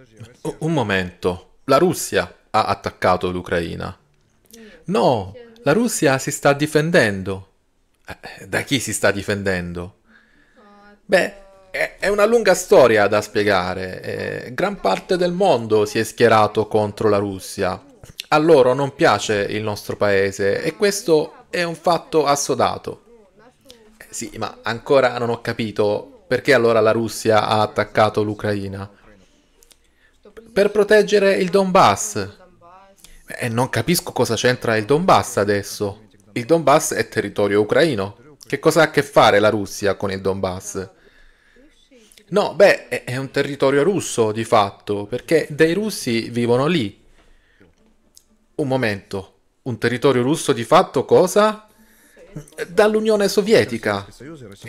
Eh, un momento, la Russia ha attaccato l'Ucraina. No, la Russia si sta difendendo. Eh, da chi si sta difendendo? Beh, è una lunga storia da spiegare. Eh, gran parte del mondo si è schierato contro la Russia. A loro non piace il nostro paese e questo è un fatto assodato. Eh, sì, ma ancora non ho capito perché allora la Russia ha attaccato l'Ucraina per proteggere il Donbass. E eh, non capisco cosa c'entra il Donbass adesso. Il Donbass è territorio ucraino. Che cosa ha a che fare la Russia con il Donbass? No, beh, è un territorio russo di fatto, perché dei russi vivono lì. Un momento, un territorio russo di fatto cosa? Dall'Unione Sovietica.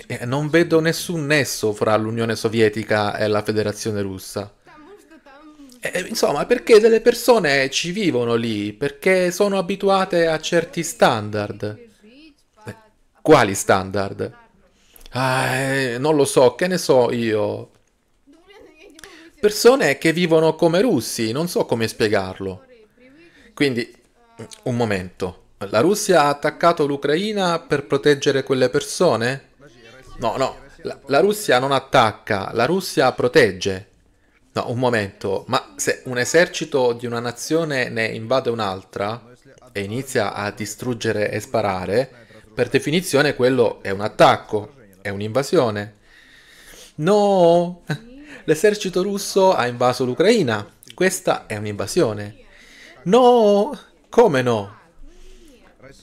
Eh, non vedo nessun nesso fra l'Unione Sovietica e la Federazione Russa. Eh, eh, insomma, perché delle persone ci vivono lì, perché sono abituate a certi standard. Eh, quali standard? Ah, eh, non lo so, che ne so io. Persone che vivono come russi, non so come spiegarlo. Quindi, mm, un momento. La Russia ha attaccato l'Ucraina per proteggere quelle persone? No, no, la, la Russia non attacca, la Russia protegge. No, un momento, ma se un esercito di una nazione ne invade un'altra e inizia a distruggere e sparare, per definizione quello è un attacco, è un'invasione. No, l'esercito russo ha invaso l'Ucraina, questa è un'invasione. No, come no?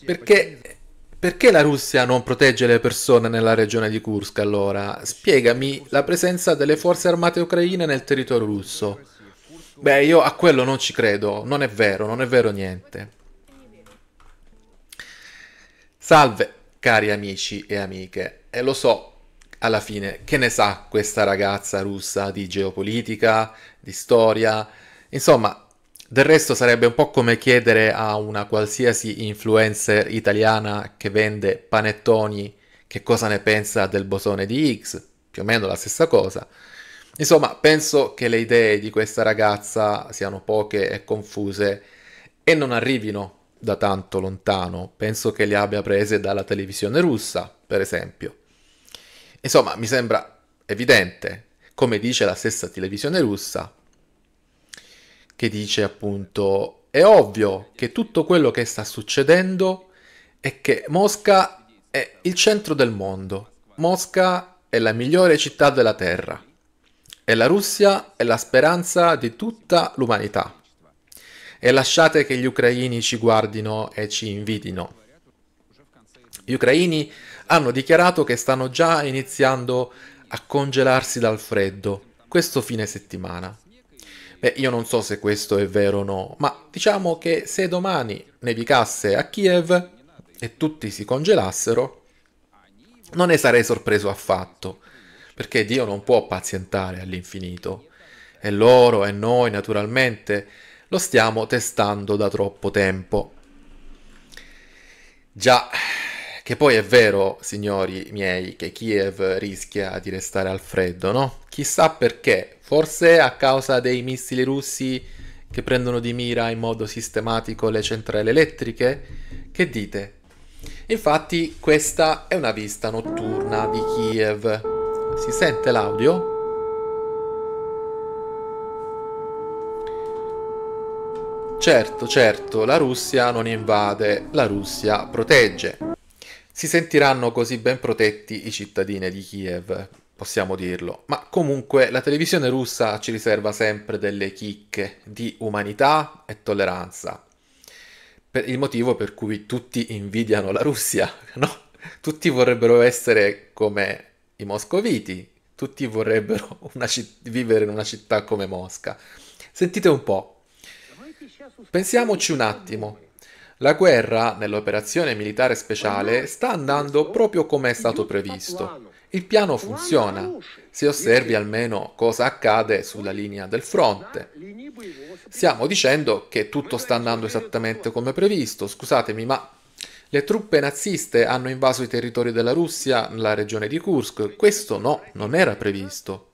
Perché perché la Russia non protegge le persone nella regione di Kursk allora? Spiegami la presenza delle forze armate ucraine nel territorio russo. Beh, io a quello non ci credo, non è vero, non è vero niente. Salve, cari amici e amiche, e lo so, alla fine, che ne sa questa ragazza russa di geopolitica, di storia? Insomma, del resto sarebbe un po' come chiedere a una qualsiasi influencer italiana che vende panettoni che cosa ne pensa del bosone di Higgs, più o meno la stessa cosa. Insomma, penso che le idee di questa ragazza siano poche e confuse e non arrivino da tanto lontano, penso che le abbia prese dalla televisione russa, per esempio. Insomma, mi sembra evidente, come dice la stessa televisione russa, che dice appunto è ovvio che tutto quello che sta succedendo è che Mosca è il centro del mondo, Mosca è la migliore città della Terra e la Russia è la speranza di tutta l'umanità. E lasciate che gli ucraini ci guardino e ci invidino. Gli ucraini hanno dichiarato che stanno già iniziando a congelarsi dal freddo questo fine settimana Beh, io non so se questo è vero o no, ma diciamo che se domani nevicasse a Kiev e tutti si congelassero, non ne sarei sorpreso affatto, perché Dio non può pazientare all'infinito. E loro e noi, naturalmente, lo stiamo testando da troppo tempo. Già, che poi è vero, signori miei, che Kiev rischia di restare al freddo, no? Chissà perché, forse a causa dei missili russi che prendono di mira in modo sistematico le centrali elettriche? Che dite? Infatti questa è una vista notturna di Kiev. Si sente l'audio? Certo, certo, la Russia non invade, la Russia protegge. Si sentiranno così ben protetti i cittadini di Kiev, possiamo dirlo. Ma comunque la televisione russa ci riserva sempre delle chicche di umanità e tolleranza. Per il motivo per cui tutti invidiano la Russia, no? Tutti vorrebbero essere come i moscoviti, tutti vorrebbero citt- vivere in una città come Mosca. Sentite un po'. Pensiamoci un attimo. La guerra, nell'operazione militare speciale, sta andando proprio come è stato previsto. Il piano funziona, se osservi almeno cosa accade sulla linea del fronte. Stiamo dicendo che tutto sta andando esattamente come previsto, scusatemi, ma le truppe naziste hanno invaso i territori della Russia, la regione di Kursk, questo no, non era previsto.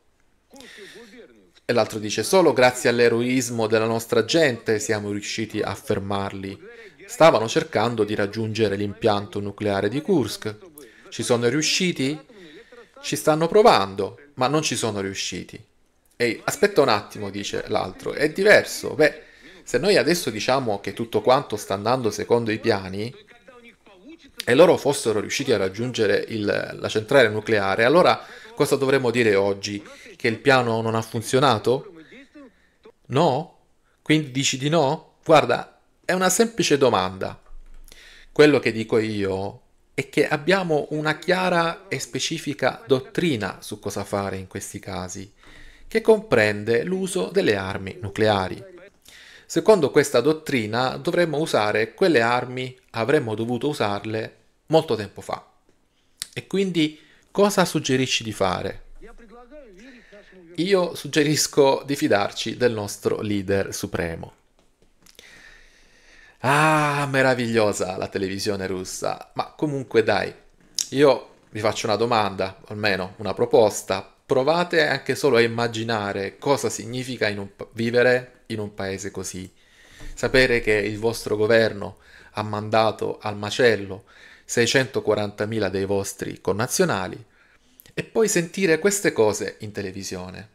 E l'altro dice solo grazie all'eroismo della nostra gente siamo riusciti a fermarli. Stavano cercando di raggiungere l'impianto nucleare di Kursk. Ci sono riusciti? Ci stanno provando, ma non ci sono riusciti. Ehi, aspetta un attimo, dice l'altro, è diverso. Beh, se noi adesso diciamo che tutto quanto sta andando secondo i piani e loro fossero riusciti a raggiungere il, la centrale nucleare, allora cosa dovremmo dire oggi? Che il piano non ha funzionato? No? Quindi dici di no? Guarda, è una semplice domanda. Quello che dico io è che abbiamo una chiara e specifica dottrina su cosa fare in questi casi, che comprende l'uso delle armi nucleari. Secondo questa dottrina dovremmo usare quelle armi, avremmo dovuto usarle molto tempo fa. E quindi cosa suggerisci di fare? Io suggerisco di fidarci del nostro leader supremo. Ah, meravigliosa la televisione russa. Ma comunque dai, io vi faccio una domanda, almeno una proposta. Provate anche solo a immaginare cosa significa in pa- vivere in un paese così. Sapere che il vostro governo ha mandato al macello 640.000 dei vostri connazionali e poi sentire queste cose in televisione.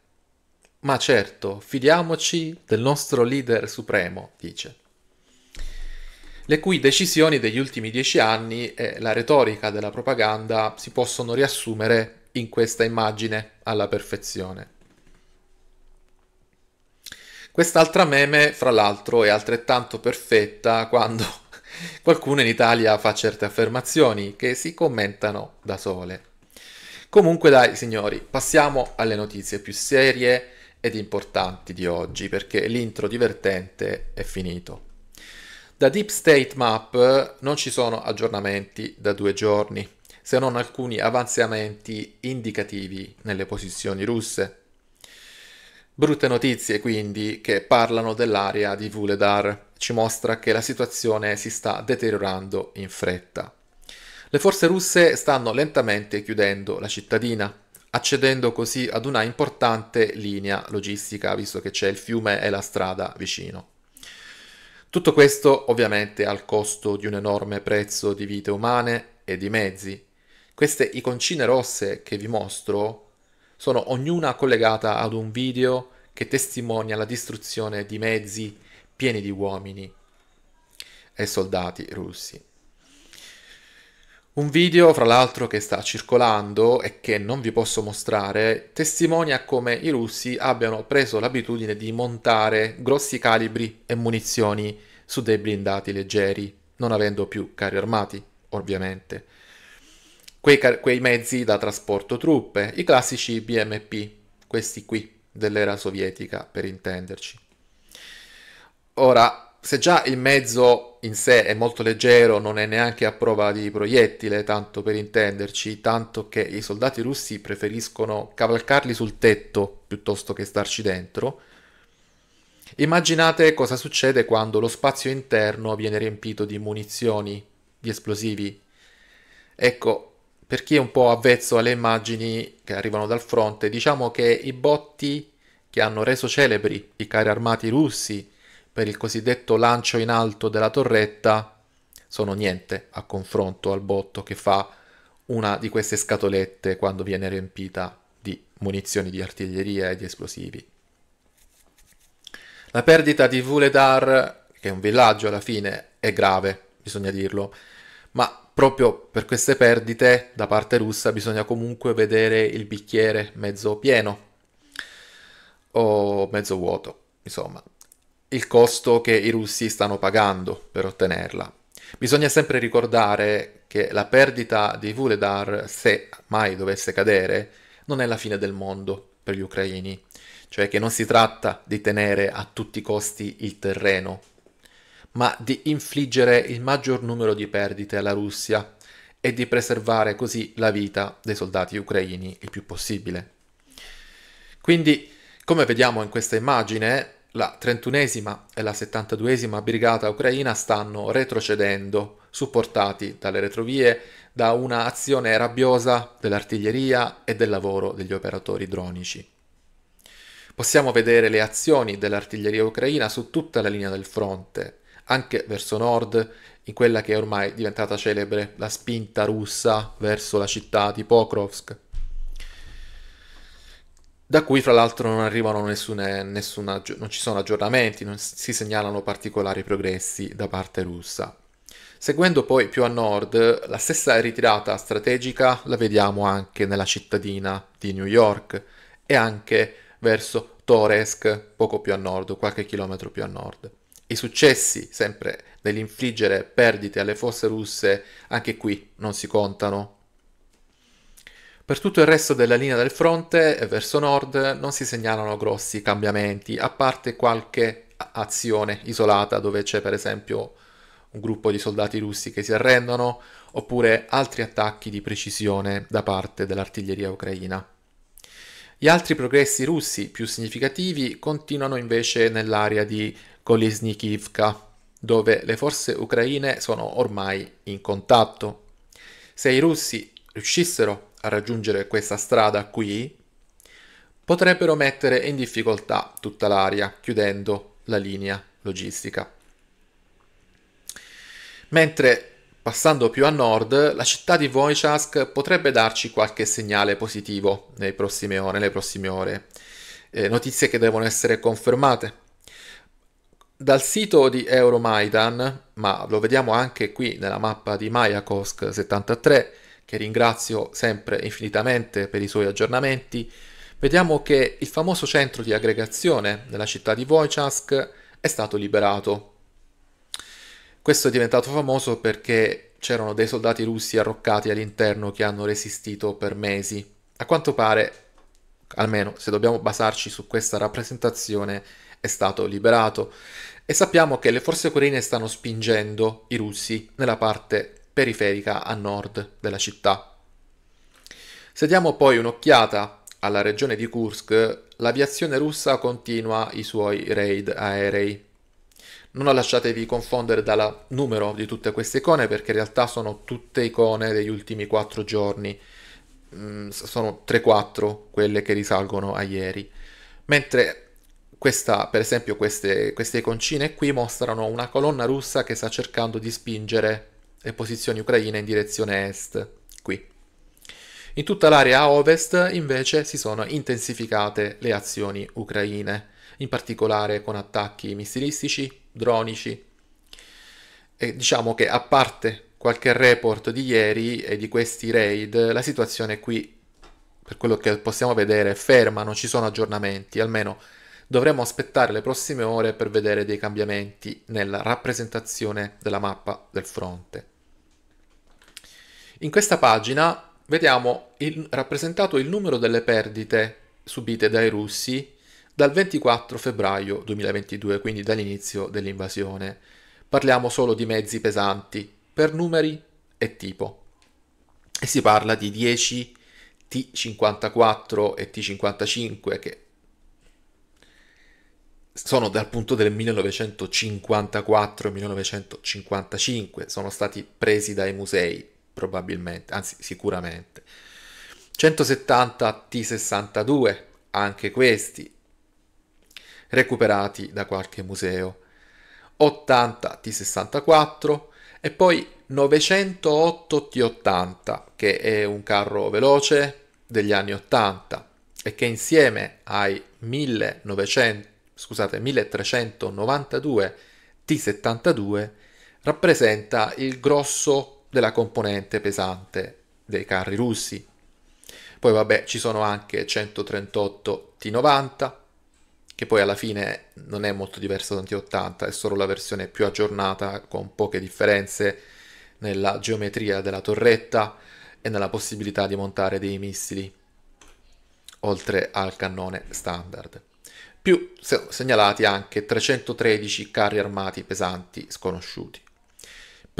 Ma certo, fidiamoci del nostro leader supremo, dice le cui decisioni degli ultimi dieci anni e la retorica della propaganda si possono riassumere in questa immagine alla perfezione. Quest'altra meme, fra l'altro, è altrettanto perfetta quando qualcuno in Italia fa certe affermazioni che si commentano da sole. Comunque dai signori, passiamo alle notizie più serie ed importanti di oggi perché l'intro divertente è finito. Da Deep State Map non ci sono aggiornamenti da due giorni, se non alcuni avanzamenti indicativi nelle posizioni russe. Brutte notizie quindi che parlano dell'area di Vuledar, ci mostra che la situazione si sta deteriorando in fretta. Le forze russe stanno lentamente chiudendo la cittadina, accedendo così ad una importante linea logistica, visto che c'è il fiume e la strada vicino. Tutto questo ovviamente al costo di un enorme prezzo di vite umane e di mezzi. Queste iconcine rosse che vi mostro sono ognuna collegata ad un video che testimonia la distruzione di mezzi pieni di uomini e soldati russi. Un video, fra l'altro, che sta circolando e che non vi posso mostrare, testimonia come i russi abbiano preso l'abitudine di montare grossi calibri e munizioni su dei blindati leggeri, non avendo più carri armati, ovviamente. Quei, car- quei mezzi da trasporto truppe, i classici BMP, questi qui, dell'era sovietica, per intenderci. Ora, se già il mezzo in sé è molto leggero, non è neanche a prova di proiettile, tanto per intenderci, tanto che i soldati russi preferiscono cavalcarli sul tetto piuttosto che starci dentro, immaginate cosa succede quando lo spazio interno viene riempito di munizioni, di esplosivi. Ecco, per chi è un po' avvezzo alle immagini che arrivano dal fronte, diciamo che i botti che hanno reso celebri i carri armati russi, per il cosiddetto lancio in alto della torretta sono niente a confronto al botto che fa una di queste scatolette quando viene riempita di munizioni di artiglieria e di esplosivi. La perdita di Vuledar, che è un villaggio alla fine, è grave, bisogna dirlo, ma proprio per queste perdite da parte russa bisogna comunque vedere il bicchiere mezzo pieno o mezzo vuoto, insomma il costo che i russi stanno pagando per ottenerla. Bisogna sempre ricordare che la perdita di Vuledar, se mai dovesse cadere, non è la fine del mondo per gli ucraini, cioè che non si tratta di tenere a tutti i costi il terreno, ma di infliggere il maggior numero di perdite alla Russia e di preservare così la vita dei soldati ucraini il più possibile. Quindi, come vediamo in questa immagine, la 31esima e la 72esima brigata ucraina stanno retrocedendo, supportati dalle retrovie da un'azione rabbiosa dell'artiglieria e del lavoro degli operatori dronici. Possiamo vedere le azioni dell'artiglieria ucraina su tutta la linea del fronte, anche verso nord, in quella che è ormai diventata celebre la spinta russa verso la città di Pokrovsk da cui fra l'altro non arrivano nessune, nessuna, non ci sono aggiornamenti, non si segnalano particolari progressi da parte russa. Seguendo poi più a nord, la stessa ritirata strategica la vediamo anche nella cittadina di New York e anche verso Toresk, poco più a nord, qualche chilometro più a nord. I successi, sempre nell'infliggere perdite alle forze russe, anche qui non si contano per tutto il resto della linea del fronte, eh, verso nord, non si segnalano grossi cambiamenti, a parte qualche azione isolata dove c'è per esempio un gruppo di soldati russi che si arrendono, oppure altri attacchi di precisione da parte dell'artiglieria ucraina. Gli altri progressi russi più significativi continuano invece nell'area di Kolesnikivka, dove le forze ucraine sono ormai in contatto. Se i russi riuscissero a raggiungere questa strada qui, potrebbero mettere in difficoltà tutta l'area, chiudendo la linea logistica. Mentre passando più a nord, la città di Wojciech potrebbe darci qualche segnale positivo nelle prossime ore. Nelle prossime ore. Eh, notizie che devono essere confermate. Dal sito di Euromaidan, ma lo vediamo anche qui nella mappa di Mayakovsk 73, che ringrazio sempre infinitamente per i suoi aggiornamenti, vediamo che il famoso centro di aggregazione nella città di Wojciech è stato liberato. Questo è diventato famoso perché c'erano dei soldati russi arroccati all'interno che hanno resistito per mesi. A quanto pare, almeno se dobbiamo basarci su questa rappresentazione, è stato liberato e sappiamo che le forze ucraine stanno spingendo i russi nella parte periferica a nord della città. Se diamo poi un'occhiata alla regione di Kursk, l'aviazione russa continua i suoi raid aerei. Non lasciatevi confondere dal numero di tutte queste icone perché in realtà sono tutte icone degli ultimi 4 giorni, mm, sono 3-4 quelle che risalgono a ieri, mentre questa, per esempio queste, queste iconcine qui mostrano una colonna russa che sta cercando di spingere e posizioni ucraine in direzione est, qui. In tutta l'area ovest invece si sono intensificate le azioni ucraine, in particolare con attacchi missilistici, dronici. E diciamo che a parte qualche report di ieri e di questi raid, la situazione qui, per quello che possiamo vedere, è ferma, non ci sono aggiornamenti, almeno dovremmo aspettare le prossime ore per vedere dei cambiamenti nella rappresentazione della mappa del fronte. In questa pagina vediamo il, rappresentato il numero delle perdite subite dai russi dal 24 febbraio 2022, quindi dall'inizio dell'invasione. Parliamo solo di mezzi pesanti, per numeri e tipo. E si parla di 10 T54 e T55 che sono dal punto del 1954-1955, sono stati presi dai musei probabilmente, anzi sicuramente. 170 T62, anche questi recuperati da qualche museo. 80 T64 e poi 908 T80 che è un carro veloce degli anni 80 e che insieme ai 1900, scusate, 1392 T72 rappresenta il grosso della componente pesante dei carri russi. Poi vabbè, ci sono anche 138 T90, che poi alla fine non è molto diverso da un T80, è solo la versione più aggiornata con poche differenze nella geometria della torretta e nella possibilità di montare dei missili oltre al cannone standard. Più segnalati anche 313 carri armati pesanti sconosciuti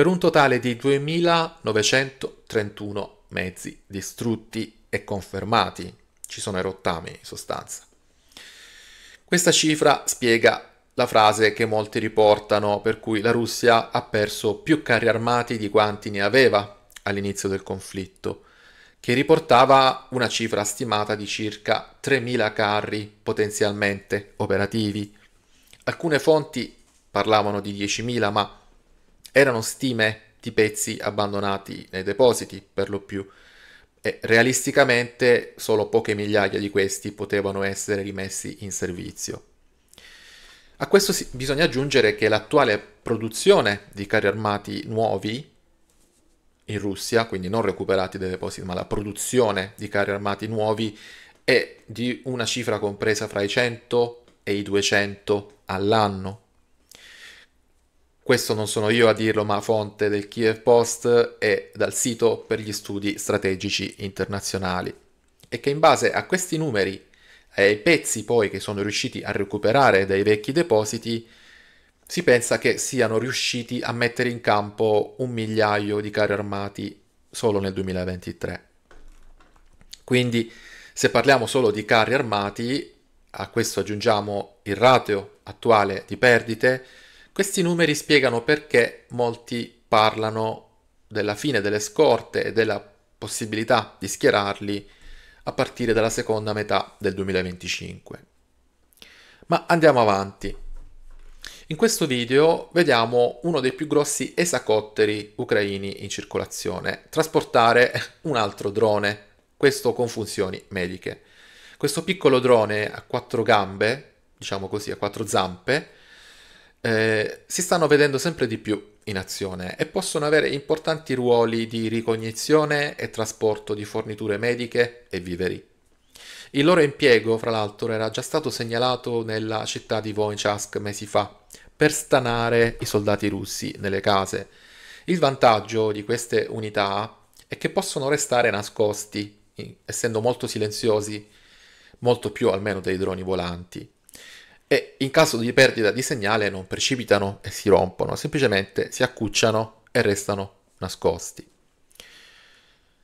per un totale di 2.931 mezzi distrutti e confermati. Ci sono i rottami in sostanza. Questa cifra spiega la frase che molti riportano per cui la Russia ha perso più carri armati di quanti ne aveva all'inizio del conflitto, che riportava una cifra stimata di circa 3.000 carri potenzialmente operativi. Alcune fonti parlavano di 10.000, ma erano stime di pezzi abbandonati nei depositi per lo più e realisticamente solo poche migliaia di questi potevano essere rimessi in servizio. A questo si- bisogna aggiungere che l'attuale produzione di carri armati nuovi in Russia, quindi non recuperati dai depositi, ma la produzione di carri armati nuovi è di una cifra compresa fra i 100 e i 200 all'anno. Questo non sono io a dirlo, ma fonte del Kiev Post e dal sito per gli studi strategici internazionali. E che in base a questi numeri e ai pezzi poi che sono riusciti a recuperare dai vecchi depositi, si pensa che siano riusciti a mettere in campo un migliaio di carri armati solo nel 2023. Quindi, se parliamo solo di carri armati, a questo aggiungiamo il rateo attuale di perdite, questi numeri spiegano perché molti parlano della fine delle scorte e della possibilità di schierarli a partire dalla seconda metà del 2025. Ma andiamo avanti. In questo video vediamo uno dei più grossi esacotteri ucraini in circolazione, trasportare un altro drone, questo con funzioni mediche. Questo piccolo drone a quattro gambe, diciamo così, a quattro zampe, eh, si stanno vedendo sempre di più in azione e possono avere importanti ruoli di ricognizione e trasporto di forniture mediche e viveri. Il loro impiego, fra l'altro, era già stato segnalato nella città di Voinchask mesi fa per stanare i soldati russi nelle case. Il vantaggio di queste unità è che possono restare nascosti, essendo molto silenziosi, molto più almeno dei droni volanti e in caso di perdita di segnale non precipitano e si rompono, semplicemente si accucciano e restano nascosti.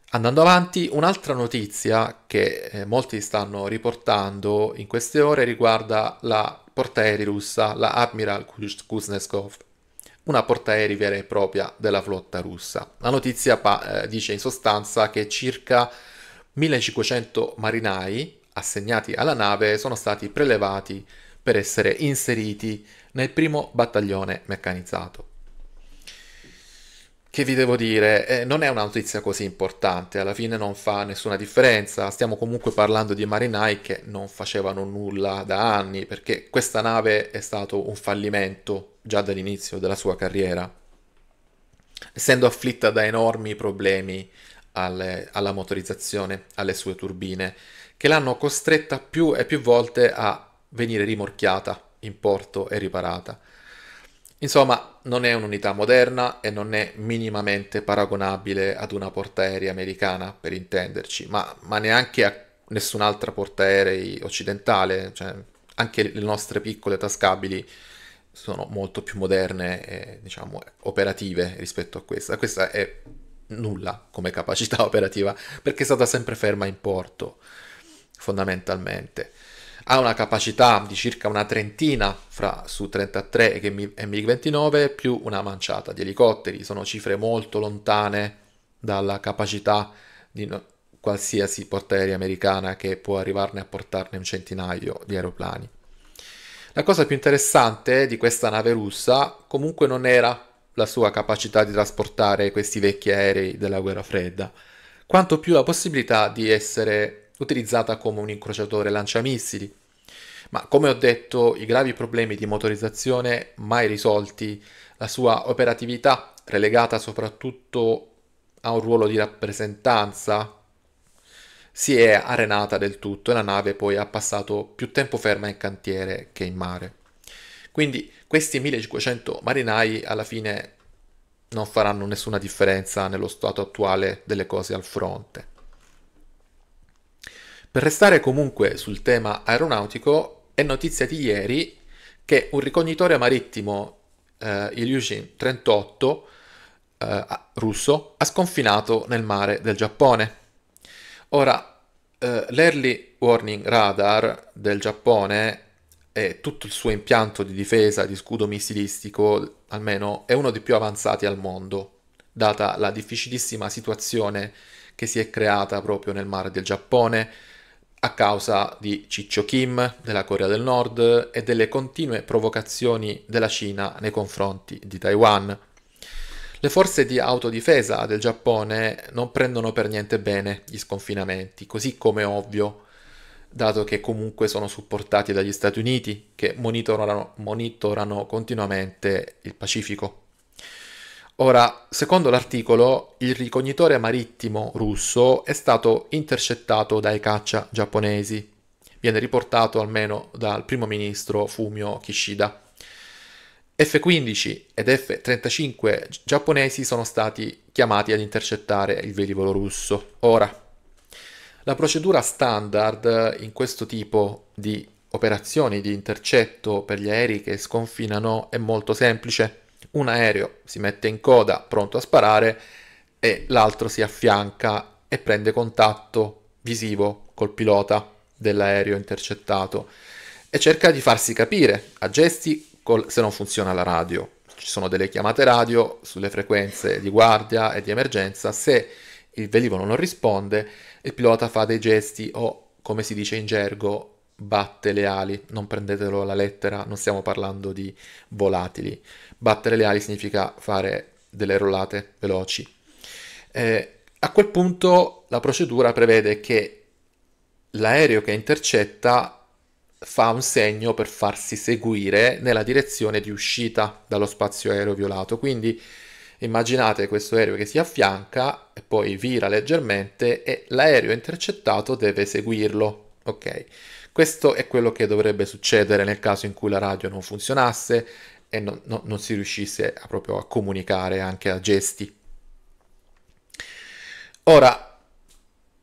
Andando avanti, un'altra notizia che eh, molti stanno riportando in queste ore riguarda la portaerei russa, la Admiral Kuznetsov, una portaerei vera e propria della flotta russa. La notizia pa- eh, dice in sostanza che circa 1500 marinai assegnati alla nave sono stati prelevati per essere inseriti nel primo battaglione meccanizzato. Che vi devo dire, eh, non è una notizia così importante, alla fine non fa nessuna differenza, stiamo comunque parlando di marinai che non facevano nulla da anni, perché questa nave è stato un fallimento già dall'inizio della sua carriera, essendo afflitta da enormi problemi alle, alla motorizzazione, alle sue turbine, che l'hanno costretta più e più volte a venire rimorchiata in porto e riparata. Insomma, non è un'unità moderna e non è minimamente paragonabile ad una portaerei americana, per intenderci, ma, ma neanche a nessun'altra portaerei occidentale, cioè anche le nostre piccole tascabili sono molto più moderne e diciamo operative rispetto a questa. Questa è nulla come capacità operativa perché è stata sempre ferma in porto fondamentalmente ha una capacità di circa una trentina fra, su 33 e MiG-29 più una manciata di elicotteri, sono cifre molto lontane dalla capacità di qualsiasi portaerei americana che può arrivarne a portarne un centinaio di aeroplani. La cosa più interessante di questa nave russa comunque non era la sua capacità di trasportare questi vecchi aerei della guerra fredda, quanto più la possibilità di essere utilizzata come un incrociatore lanciamissili. Ma come ho detto, i gravi problemi di motorizzazione mai risolti, la sua operatività relegata soprattutto a un ruolo di rappresentanza, si è arenata del tutto e la nave poi ha passato più tempo ferma in cantiere che in mare. Quindi questi 1500 marinai alla fine non faranno nessuna differenza nello stato attuale delle cose al fronte. Per restare comunque sul tema aeronautico, è notizia di ieri che un ricognitore marittimo eh, Ilyushin 38 eh, russo ha sconfinato nel mare del Giappone. Ora, eh, l'Early Warning Radar del Giappone e tutto il suo impianto di difesa di scudo missilistico, almeno, è uno dei più avanzati al mondo, data la difficilissima situazione che si è creata proprio nel mare del Giappone, a causa di Ciccio Kim, della Corea del Nord e delle continue provocazioni della Cina nei confronti di Taiwan. Le forze di autodifesa del Giappone non prendono per niente bene gli sconfinamenti, così come ovvio, dato che comunque sono supportati dagli Stati Uniti, che monitorano, monitorano continuamente il Pacifico. Ora, secondo l'articolo, il ricognitore marittimo russo è stato intercettato dai caccia giapponesi. Viene riportato almeno dal primo ministro Fumio Kishida. F-15 ed F-35 giapponesi sono stati chiamati ad intercettare il velivolo russo. Ora, la procedura standard in questo tipo di operazioni di intercetto per gli aerei che sconfinano è molto semplice un aereo si mette in coda pronto a sparare e l'altro si affianca e prende contatto visivo col pilota dell'aereo intercettato e cerca di farsi capire a gesti col, se non funziona la radio. Ci sono delle chiamate radio sulle frequenze di guardia e di emergenza, se il velivolo non risponde il pilota fa dei gesti o come si dice in gergo batte le ali, non prendetelo alla lettera, non stiamo parlando di volatili. Battere le ali significa fare delle rollate veloci. Eh, a quel punto la procedura prevede che l'aereo che intercetta fa un segno per farsi seguire nella direzione di uscita dallo spazio aereo violato. Quindi immaginate questo aereo che si affianca e poi vira leggermente e l'aereo intercettato deve seguirlo. Ok. Questo è quello che dovrebbe succedere nel caso in cui la radio non funzionasse e non, no, non si riuscisse a, proprio a comunicare anche a gesti. Ora,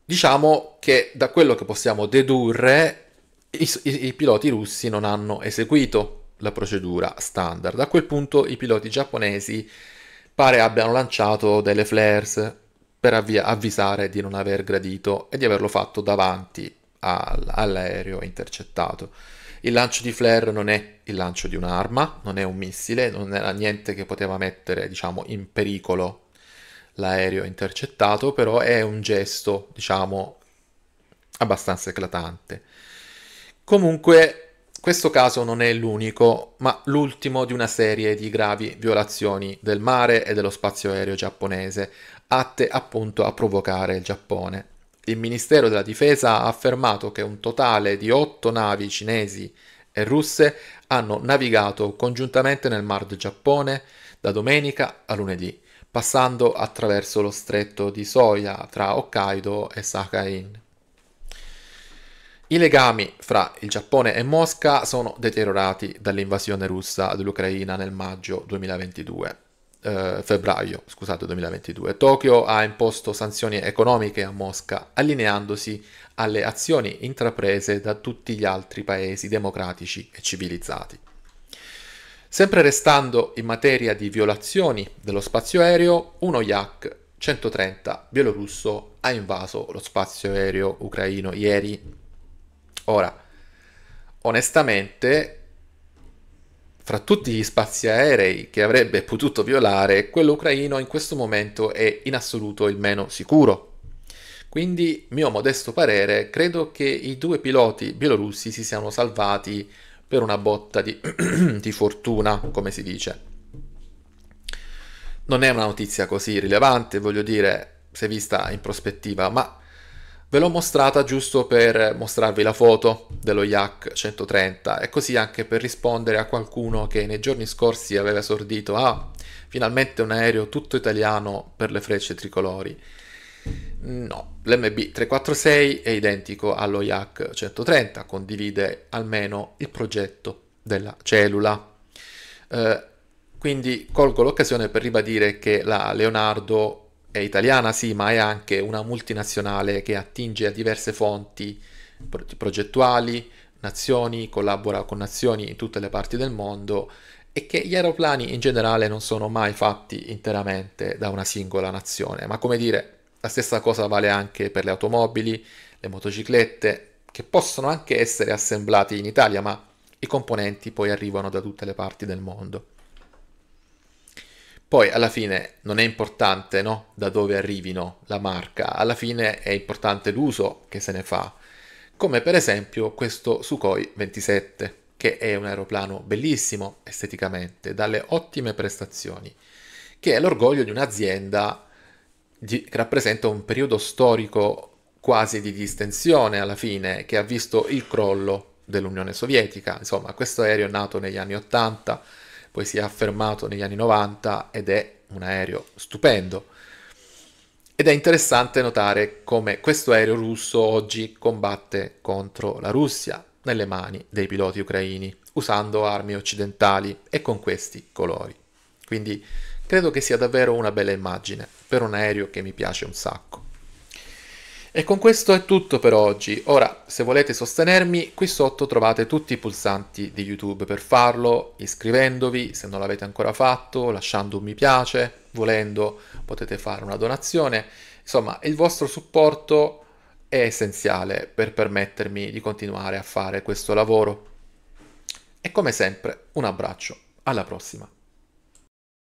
diciamo che da quello che possiamo dedurre, i, i, i piloti russi non hanno eseguito la procedura standard. A quel punto i piloti giapponesi pare abbiano lanciato delle flares per avvia- avvisare di non aver gradito e di averlo fatto davanti all'aereo intercettato. Il lancio di flare non è il lancio di un'arma, non è un missile, non era niente che poteva mettere, diciamo, in pericolo l'aereo intercettato, però è un gesto, diciamo, abbastanza eclatante. Comunque, questo caso non è l'unico, ma l'ultimo di una serie di gravi violazioni del mare e dello spazio aereo giapponese, atte appunto a provocare il Giappone. Il Ministero della Difesa ha affermato che un totale di otto navi cinesi e russe hanno navigato congiuntamente nel Mar del Giappone da domenica a lunedì, passando attraverso lo stretto di Soia tra Hokkaido e Sakhalin. I legami fra il Giappone e Mosca sono deteriorati dall'invasione russa dell'Ucraina nel maggio 2022 eh, febbraio scusate, 2022. Tokyo ha imposto sanzioni economiche a Mosca, allineandosi alle azioni intraprese da tutti gli altri paesi democratici e civilizzati. Sempre restando in materia di violazioni dello spazio aereo, uno Yak 130 bielorusso ha invaso lo spazio aereo ucraino ieri. Ora, onestamente, fra tutti gli spazi aerei che avrebbe potuto violare, quello ucraino in questo momento è in assoluto il meno sicuro. Quindi, mio modesto parere, credo che i due piloti bielorussi si siano salvati per una botta di, di fortuna, come si dice. Non è una notizia così rilevante, voglio dire, se vista in prospettiva, ma Ve l'ho mostrata giusto per mostrarvi la foto dello Yak 130 e così anche per rispondere a qualcuno che nei giorni scorsi aveva esordito ah, finalmente un aereo tutto italiano per le frecce tricolori. No, l'MB346 è identico allo Yak 130, condivide almeno il progetto della cellula. Eh, quindi colgo l'occasione per ribadire che la Leonardo è italiana sì, ma è anche una multinazionale che attinge a diverse fonti progettuali, nazioni, collabora con nazioni in tutte le parti del mondo e che gli aeroplani in generale non sono mai fatti interamente da una singola nazione, ma come dire, la stessa cosa vale anche per le automobili, le motociclette, che possono anche essere assemblati in Italia, ma i componenti poi arrivano da tutte le parti del mondo. Poi alla fine non è importante no? da dove arrivino la marca, alla fine è importante l'uso che se ne fa, come per esempio questo Sukhoi 27, che è un aeroplano bellissimo esteticamente, dalle ottime prestazioni, che è l'orgoglio di un'azienda che rappresenta un periodo storico quasi di distensione alla fine, che ha visto il crollo dell'Unione Sovietica. Insomma, questo aereo è nato negli anni 80 poi si è affermato negli anni 90 ed è un aereo stupendo. Ed è interessante notare come questo aereo russo oggi combatte contro la Russia nelle mani dei piloti ucraini, usando armi occidentali e con questi colori. Quindi credo che sia davvero una bella immagine per un aereo che mi piace un sacco. E con questo è tutto per oggi. Ora, se volete sostenermi, qui sotto trovate tutti i pulsanti di YouTube per farlo, iscrivendovi se non l'avete ancora fatto, lasciando un mi piace, volendo potete fare una donazione. Insomma, il vostro supporto è essenziale per permettermi di continuare a fare questo lavoro. E come sempre, un abbraccio, alla prossima.